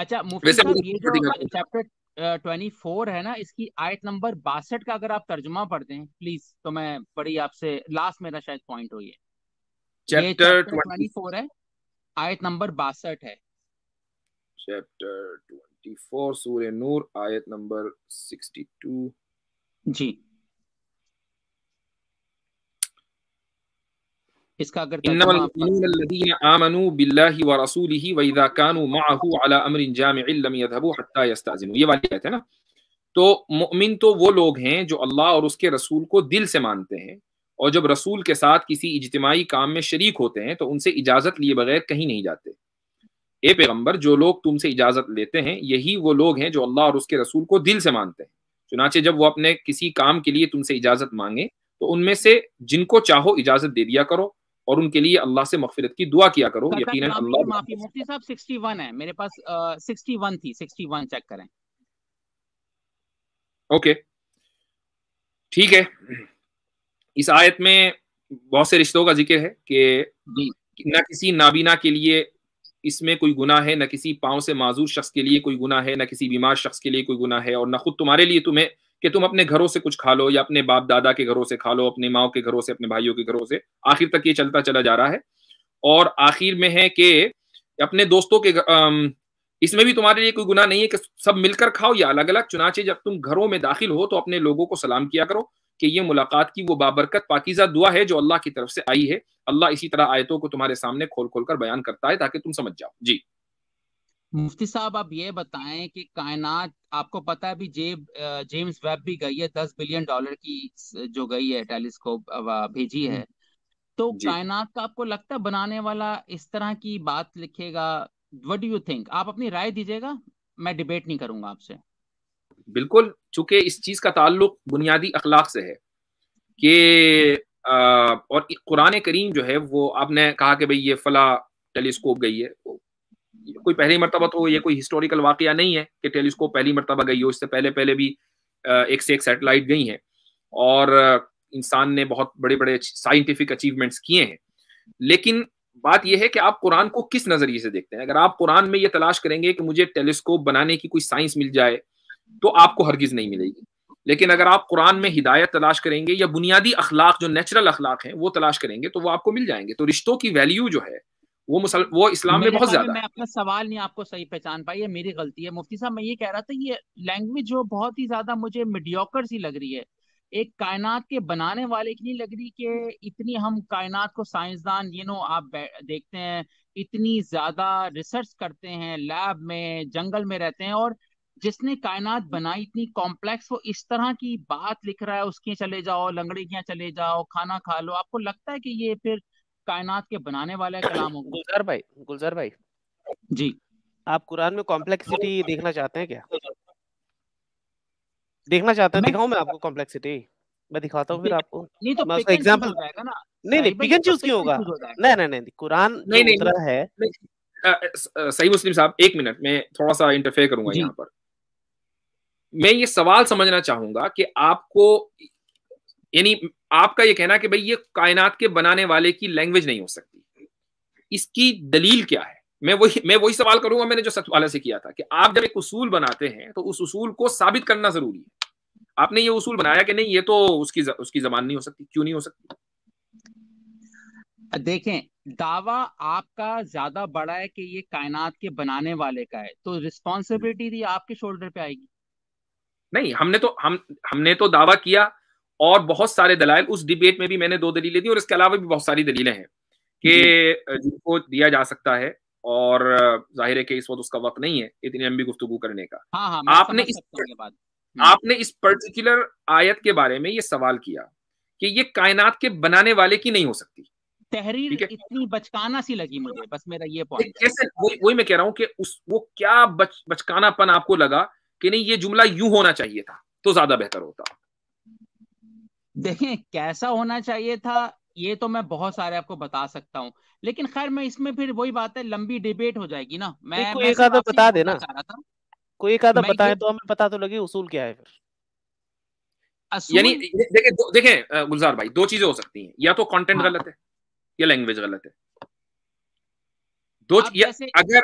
अच्छा मुफ्ती साहब ये तो जो चैप्टर ट्वेंटी फोर है ना इसकी आयत नंबर बासठ का अगर आप तर्जुमा पढ़ते हैं प्लीज तो मैं बड़ी आपसे लास्ट मेरा शायद पॉइंट हो ये चैप्टर ट्वेंटी फोर है आयत नंबर बासठ है चैप्टर ट्वेंटी फोर सूर्य नूर आयत नंबर सिक्सटी टू जी इसका अगर ये वाली है ना तो मुमिन तो वो लोग हैं जो अल्लाह और उसके रसूल को दिल से मानते हैं और जब रसूल के साथ किसी इजतमाही काम में शरीक होते हैं तो उनसे इजाजत लिए बगैर कहीं नहीं जाते ए पैगम्बर जो लोग तुमसे इजाजत लेते हैं यही वो लोग हैं जो अल्लाह और उसके रसूल को दिल से मानते हैं चुनाचे जब वो अपने किसी काम के लिए तुमसे इजाजत मांगे तो उनमें से जिनको चाहो इजाजत दे दिया करो और उनके लिए अल्लाह से मगफिरत की दुआ किया करो यकीनन अल्लाह माफी मुफ्ती साहब 61 है मेरे पास आ, 61 थी 61 चेक करें ओके ठीक है इस आयत में बहुत से रिश्तों का जिक्र है कि ना किसी नाबीना के लिए इसमें कोई गुना है ना किसी पांव से माजूर शख्स के लिए कोई गुना है ना किसी बीमार शख्स के लिए कोई गुना है और ना खुद तुम्हारे लिए तुम्हें कि तुम अपने घरों से कुछ खा लो या अपने बाप दादा के घरों से खा लो अपने माओ के घरों से अपने भाइयों के घरों से आखिर तक ये चलता चला जा रहा है और आखिर में है कि अपने दोस्तों के इसमें भी तुम्हारे लिए कोई गुना नहीं है कि सब मिलकर खाओ या अलग अलग चुनाचे जब तुम घरों में दाखिल हो तो अपने लोगों को सलाम किया करो कि ये मुलाकात की वो बाबरकत पाकिजा दुआ है जो अल्लाह की तरफ से आई है अल्लाह इसी तरह आयतों को तुम्हारे सामने खोल खोल कर बयान करता है ताकि तुम समझ जाओ जी मुफ्ती साहब आप ये बताएं कि कायनात आपको पता है भी जे, जेम्स वेब भी गई है दस बिलियन डॉलर की जो गई है टेलीस्कोप भेजी है हम्म। तो कायनात का आपको लगता है बनाने वाला इस तरह की बात लिखेगा वट डू यू थिंक आप अपनी राय दीजिएगा मैं डिबेट नहीं करूंगा आपसे बिल्कुल चूंकि इस चीज का ताल्लुक बुनियादी अखलाक से है कि और कुरान करीम जो है वो आपने कहा कि भाई ये फला टेलीस्कोप गई है कोई पहली मरतबा तो ये कोई हिस्टोरिकल वाकया नहीं है कि टेलीस्कोप पहली मरतबा गई हो इससे पहले पहले भी एक से एक सेटेलाइट गई है और इंसान ने बहुत बड़े बड़े साइंटिफिक अचीवमेंट्स किए हैं लेकिन बात यह है कि आप कुरान को किस नज़रिए से देखते हैं अगर आप कुरान में ये तलाश करेंगे कि मुझे टेलीस्कोप बनाने की कोई साइंस मिल जाए तो आपको हरगिज़ नहीं मिलेगी लेकिन अगर आप कुरान में हिदायत तलाश करेंगे या बुनियादी अखलाक जो नेचुरल अखलाक हैं वो तलाश करेंगे तो वो आपको मिल जाएंगे तो रिश्तों की वैल्यू जो है वो मुसल वो इस्लाम में बहुत ज्यादा मैं अपना सवाल नहीं आपको सही पहचान पाई है मेरी गलती है मुफ्ती साहब मैं ये कह रहा था ये लैंग्वेज जो बहुत ही ज्यादा मुझे मिडियोकर सी लग रही है एक कायनात के बनाने वाले की नहीं लग रही कि इतनी हम कायनात को साइंसदान ये नो आप देखते हैं इतनी ज्यादा रिसर्च करते हैं लैब में जंगल में रहते हैं और जिसने कायनात बनाई इतनी कॉम्प्लेक्स वो इस तरह की बात लिख रहा है उसके चले जाओ लंगड़े के चले जाओ खाना खा लो आपको लगता है कि ये फिर कायनात के बनाने वाला कलाम होगा गुलजार भाई गुलजार भाई जी आप कुरान में कॉम्प्लेक्सिटी देखना चाहते हैं क्या देखना चाहते हैं दिखाऊं मैं आपको कॉम्प्लेक्सिटी मैं दिखाता हूँ फिर आपको नहीं तो मैं उसका एग्जांपल नहीं नहीं पिकन चूज क्यों होगा नहीं नहीं नहीं कुरान नहीं नहीं है सही मुस्लिम साहब एक मिनट मैं थोड़ा सा इंटरफेयर करूंगा यहाँ पर मैं ये सवाल समझना चाहूंगा कि आपको यानी आपका यह कहना कि भाई ये कायनात के बनाने वाले की लैंग्वेज नहीं हो सकती इसकी दलील क्या है मैं वही मैं वही सवाल करूंगा मैंने जो सच से किया था कि आप जब एक उसूल बनाते हैं तो उस उसूल को साबित करना जरूरी है आपने ये उसूल बनाया कि नहीं ये तो उसकी उसकी जबान नहीं हो सकती क्यों नहीं हो सकती देखें दावा आपका ज्यादा बड़ा है कि ये कायनात के बनाने वाले का है तो रिस्पॉन्सिबिलिटी आपके शोल्डर पे आएगी नहीं हमने तो हम हमने तो दावा किया और बहुत सारे दलाल उस डिबेट में भी मैंने दो दलीलें दी और इसके अलावा भी बहुत सारी दलीलें हैं कि जिनको दिया जा सकता है और जाहिर है कि इस वक्त उसका वक्त नहीं है इतनी लंबी गुफ्तु करने का हाँ, हाँ, हम्म। आपने इस पर, आपने इस पर्टिकुलर आयत के बारे में ये सवाल किया कि ये कायनात के बनाने वाले की नहीं हो सकती तहरीर इतनी बचकाना सी लगी मुझे बस मेरा ये पॉइंट कैसे वही वही मैं कह रहा हूँ कि उस वो क्या बच बचकानापन आपको लगा कि नहीं ये जुमला यूं होना चाहिए था तो ज्यादा बेहतर होता देखें कैसा होना चाहिए था ये तो मैं बहुत सारे आपको बता सकता हूँ लेकिन खैर मैं इसमें फिर वही बात है लंबी डिबेट हो जाएगी ना मैं कोई एक आधा बता देना कोई एक आधा बताए तो हमें पता तो लगे उसूल क्या है फिर यानी देखे देखें गुलजार भाई दो चीजें हो सकती हैं या तो कंटेंट हाँ। गलत है या लैंग्वेज गलत है दो अगर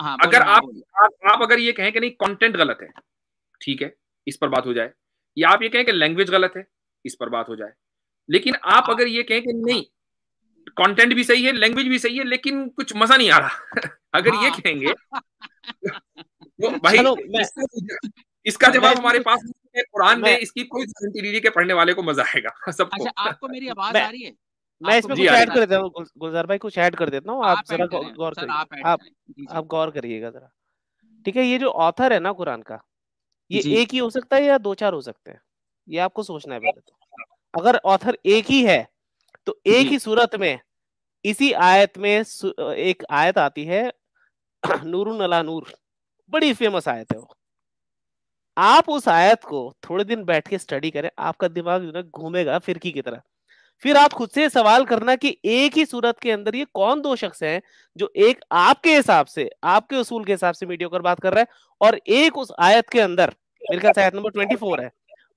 हाँ, अगर आप, आप आप अगर ये कहें कि नहीं कंटेंट गलत है ठीक है इस पर बात हो जाए या आप ये कहें कि लैंग्वेज गलत है इस पर बात हो जाए लेकिन आप अगर ये कहें कि नहीं कंटेंट भी सही है लैंग्वेज भी सही है लेकिन कुछ मजा नहीं आ रहा अगर ये हाँ। कहेंगे तो भाई इसका, इसका जवाब हमारे पास कुरान में इसकी कोई गारंटी नहीं के पढ़ने वाले को मजा आएगा सबको अच्छा, आपको मेरी आवाज आ रही है मैं इसमें कुछ ऐड कर देता हूँ गुलजार भाई कुछ ऐड कर देता हूँ आप जरा गौर करिए आप आप गौर करिएगा जरा ठीक है ये जो ऑथर है ना कुरान का ये एक ही हो सकता है या दो चार हो सकते हैं ये आपको सोचना है पहले तो अगर ऑथर एक ही है तो एक ही सूरत में इसी आयत में एक आयत आती है नूरुन अला नूर बड़ी फेमस आयत है वो आप उस आयत को थोड़े दिन बैठ के स्टडी करें आपका दिमाग जो है घूमेगा फिरकी की तरह फिर आप खुद से सवाल करना कि एक ही सूरत के अंदर ये कौन दो शख्स हैं जो एक आपके हिसाब से आपके उसूल के हिसाब से मीडियो कर बात कर रहा है और एक उस आयत के अंदर मेरे ख्याल आयत नंबर ट्वेंटी फोर है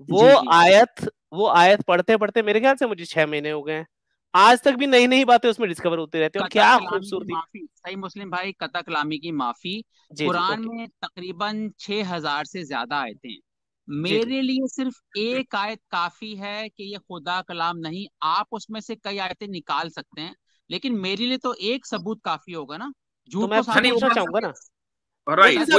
वो आयत वो आयत पढ़ते पढ़ते मेरे ख्याल से मुझे छह महीने हो गए हैं आज तक भी नई नई बातें उसमें डिस्कवर होती रहती है क्या खूबसूरती सही मुस्लिम भाई कता कलामी की माफी कुरान में तकरीबन छह हजार से ज्यादा आयतें हैं मेरे लिए सिर्फ हम्म। एक आयत काफी है कि ये खुदा कलाम नहीं आप उसमें से कई आयतें निकाल सकते हैं लेकिन मेरे लिए तो एक सबूत काफी होगा ना जो तो मैं तो पूछना चाहूंगा ना right,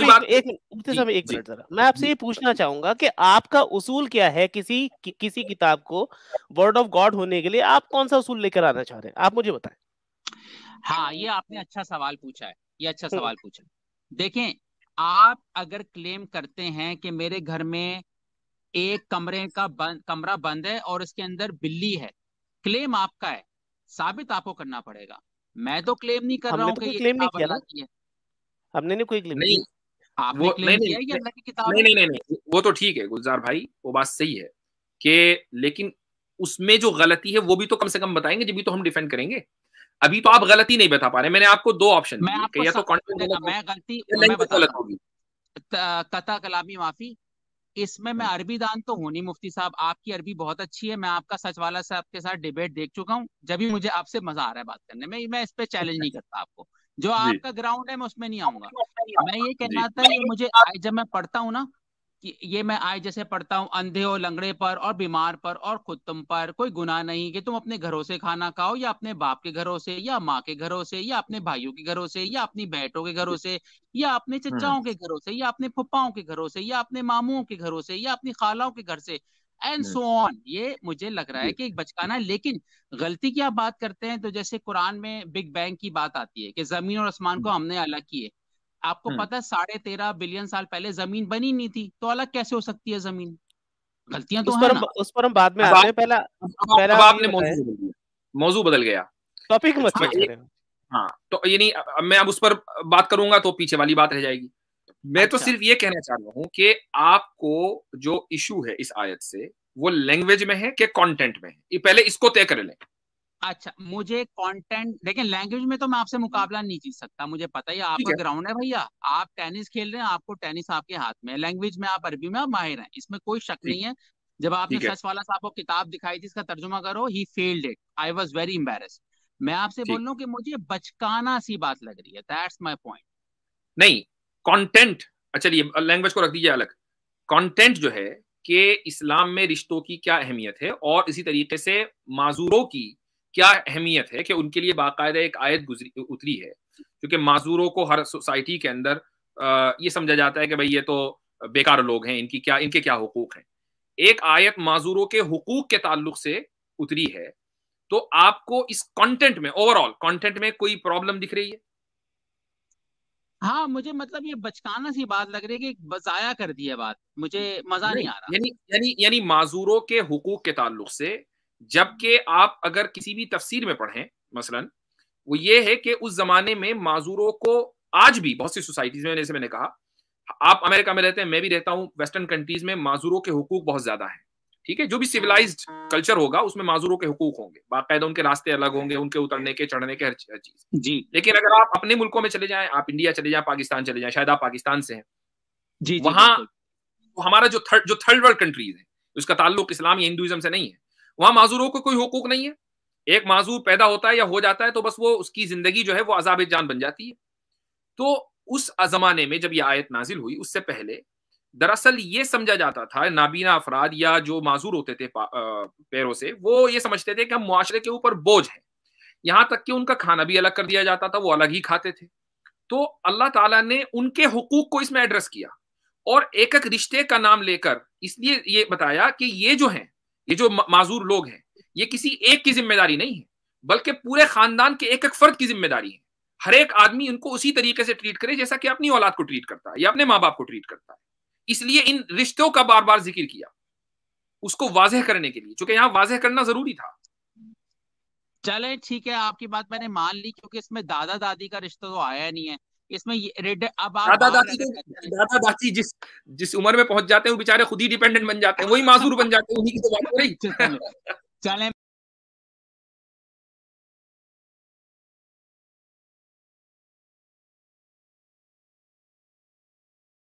मैं आपसे ये पूछना चाहूंगा कि आपका उसूल क्या है किसी कि, किसी किताब को वर्ड ऑफ गॉड होने के लिए आप कौन सा उसूल लेकर आना चाह रहे हैं आप मुझे बताएं हाँ ये आपने अच्छा सवाल पूछा है ये अच्छा हम्म। सवाल पूछा देखें आप अगर क्लेम करते हैं कि मेरे घर में एक कमरे का कमरा बंद है और उसके अंदर बिल्ली है क्लेम आपका है साबित आपको करना पड़ेगा मैं तो क्लेम नहीं कर रहा हूँ तो है आपने नहीं कोई क्लेम नहीं आपने वो, नहीं, नहीं, नहीं, नहीं, नहीं, नहीं नहीं नहीं नहीं वो तो ठीक है गुलजार भाई वो बात सही है कि लेकिन उसमें जो गलती है वो भी तो कम से कम बताएंगे जब भी तो हम डिफेंड करेंगे अभी तो आप गलती नहीं बता पा रहे मैंने आपको दो ऑप्शन तो तो या तो गलत होगी कथा कलामी माफी इसमें मैं हाँ। अरबी दान तो हूँ नहीं मुफ्ती साहब आपकी अरबी बहुत अच्छी है मैं आपका सच वाला साहब के साथ डिबेट देख चुका हूँ जब भी मुझे आपसे मजा आ रहा है बात करने में मैं इस पर चैलेंज अच्छा। नहीं करता आपको जो आपका ग्राउंड है मैं उसमें नहीं आऊंगा मैं ये कहना था ये मुझे जब मैं पढ़ता हूँ ना कि ये मैं आए जैसे पढ़ता हूँ अंधे और लंगड़े पर और बीमार पर और खुद तुम पर कोई गुनाह नहीं कि तुम अपने घरों से खाना खाओ या अपने बाप के घरों से या माँ के घरों से या अपने भाइयों के घरों से या अपनी बेटों के घरों से या अपने हम्म। चचाओं के घरों से या अपने फुप्पाओं के घरों से या अपने मामुओं के घरों से या अपनी खालाओं के घर से एंड सो ऑन ये मुझे लग रहा है कि एक बचकाना है लेकिन गलती की आप बात करते हैं तो जैसे कुरान में बिग बैंग की बात आती है कि जमीन और आसमान को हम्म। हमने अलग किए आपको हम्म। पता है साढ़े तेरह बिलियन साल पहले जमीन बनी नहीं थी तो अलग कैसे हो सकती है जमीन गलतियां तो उस पर, उस पर हम बाद में आते हैं पहला पहला आपने मौजू बदल गया टॉपिक मत हाँ, हाँ तो यानी मैं अब उस पर बात करूंगा तो पीछे वाली बात रह जाएगी मैं तो अच्छा। तो सिर्फ ये कहना चाह रहा हूँ कि आपको जो इशू है इस आयत से वो लैंग्वेज में है कि कंटेंट में है पहले इसको तय कर लें अच्छा मुझे कंटेंट लेकिन लैंग्वेज में तो मैं आपसे हम्म। मुकाबला नहीं जीत सकता मुझे पता ही आपका ग्राउंड है भैया आप टेनिस खेल रहे हैं आपको टेनिस आपके हाथ में लैंग्वेज में आप अरबी में आप माहिर हैं इसमें कोई शक नहीं है जब आपने सच वाला साहब को किताब दिखाई थी इसका तर्जुमा करो he failed it I was very embarrass मैं आपसे बोल रहा हूँ कि मुझे बचकाना सी बात लग रही है दैट्स माई पॉइंट नहीं कंटेंट अच्छा, ये लैंग्वेज को रख दीजिए अलग कंटेंट जो है कि इस्लाम में रिश्तों की क्या अहमियत है और इसी तरीके से माजूरों की क्या अहमियत है कि उनके लिए बाकायदा एक आयत गुजरी उतरी है क्योंकि माजूरों को हर सोसाइटी के अंदर ये समझा जाता है कि भाई ये तो बेकार लोग हैं इनकी क्या इनके क्या हकूक हैं एक आयत माजूरों के हकूक के ताल्लुक से उतरी है तो आपको इस कंटेंट में ओवरऑल कंटेंट में कोई प्रॉब्लम दिख रही है हाँ मुझे मतलब ये बचकाना सी बात लग रही है कि जाया कर दी है बात मुझे मजा नहीं, नहीं आ रहा यानी यानी यानी माजूरों के हकूक के ताल्लुक से जबकि आप अगर किसी भी तफसीर में पढ़ें मसलन वो ये है कि उस जमाने में माजूरों को आज भी बहुत सी सोसाइटीज में जैसे मैंने कहा आप अमेरिका में रहते हैं मैं भी रहता हूँ वेस्टर्न कंट्रीज में माजूरों के हकूक बहुत ज्यादा है ठीक है जो भी सिविलाइज कल्चर होगा उसमें माजूरों के हकूक होंगे बाकायदा उनके रास्ते अलग होंगे उनके उतरने के चढ़ने के हर चीज जी लेकिन अगर आप अपने मुल्कों में चले जाए आप इंडिया चले जाए पाकिस्तान चले जाए शायद आप पाकिस्तान से हैं जी वहां तो हमारा जो थर्ड जो थर्ड वर्ल्ड कंट्रीज है उसका ताल्लुक इस्लाम या हिंदुइज्म से नहीं है वहां माजूरों को कोई हकूक नहीं है एक माजूर पैदा होता है या हो जाता है तो बस वो उसकी जिंदगी जो है वो अजाब जान बन जाती है तो उस जमाने में जब यह आयत नाजिल हुई उससे पहले दरअसल ये समझा जाता था नाबीना अफराद या जो माजूर होते थे पैरों से वो ये समझते थे कि हम मुआरे के ऊपर बोझ हैं यहाँ तक कि उनका खाना भी अलग कर दिया जाता था वो अलग ही खाते थे तो अल्लाह ताला ने उनके हकूक को इसमें एड्रेस किया और एक एक रिश्ते का नाम लेकर इसलिए ये बताया कि ये जो हैं ये जो माजूर लोग हैं ये किसी एक की जिम्मेदारी नहीं है बल्कि पूरे खानदान के एक एक फर्द की जिम्मेदारी है हर एक आदमी उनको उसी तरीके से ट्रीट करे जैसा कि अपनी औलाद को ट्रीट करता है या अपने माँ बाप को ट्रीट करता है इसलिए इन रिश्तों का बार बार जिक्र किया उसको वाजह करने के लिए चूंकि यहाँ वाजह करना जरूरी था चले ठीक है आपकी बात मैंने मान ली क्योंकि इसमें दादा दादी का रिश्ता तो आया नहीं है इसमें अब आप दादा दादी तो दादा दादी जिस जिस उम्र में पहुंच जाते हैं वो बेचारे खुद ही डिपेंडेंट बन जाते हैं वही माजूर बन जाते हैं उन्हीं की तो बात हो रही चले